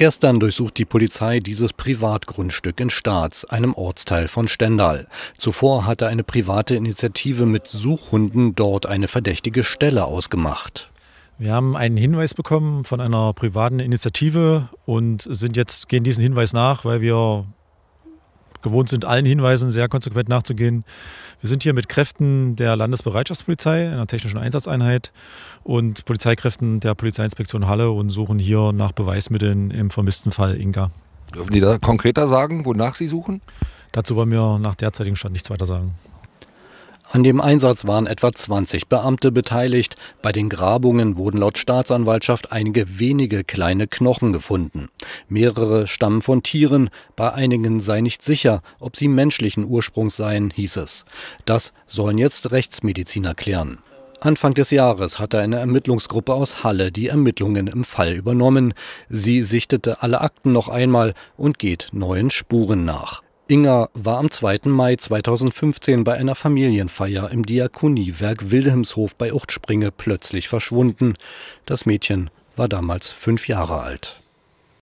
Gestern durchsucht die Polizei dieses Privatgrundstück in Staats, einem Ortsteil von Stendal. Zuvor hatte eine private Initiative mit Suchhunden dort eine verdächtige Stelle ausgemacht. Wir haben einen Hinweis bekommen von einer privaten Initiative und sind jetzt gehen diesen Hinweis nach, weil wir gewohnt sind, allen Hinweisen sehr konsequent nachzugehen. Wir sind hier mit Kräften der Landesbereitschaftspolizei, einer technischen Einsatzeinheit und Polizeikräften der Polizeiinspektion Halle und suchen hier nach Beweismitteln im vermissten Fall Inka. Dürfen die da konkreter sagen, wonach Sie suchen? Dazu wollen wir nach derzeitigem Stand nichts weiter sagen. An dem Einsatz waren etwa 20 Beamte beteiligt. Bei den Grabungen wurden laut Staatsanwaltschaft einige wenige kleine Knochen gefunden. Mehrere stammen von Tieren, bei einigen sei nicht sicher, ob sie menschlichen Ursprungs seien, hieß es. Das sollen jetzt Rechtsmediziner klären. Anfang des Jahres hatte eine Ermittlungsgruppe aus Halle die Ermittlungen im Fall übernommen. Sie sichtete alle Akten noch einmal und geht neuen Spuren nach. Inga war am 2. Mai 2015 bei einer Familienfeier im Diakoniewerk Wilhelmshof bei Uchtspringe plötzlich verschwunden. Das Mädchen war damals fünf Jahre alt.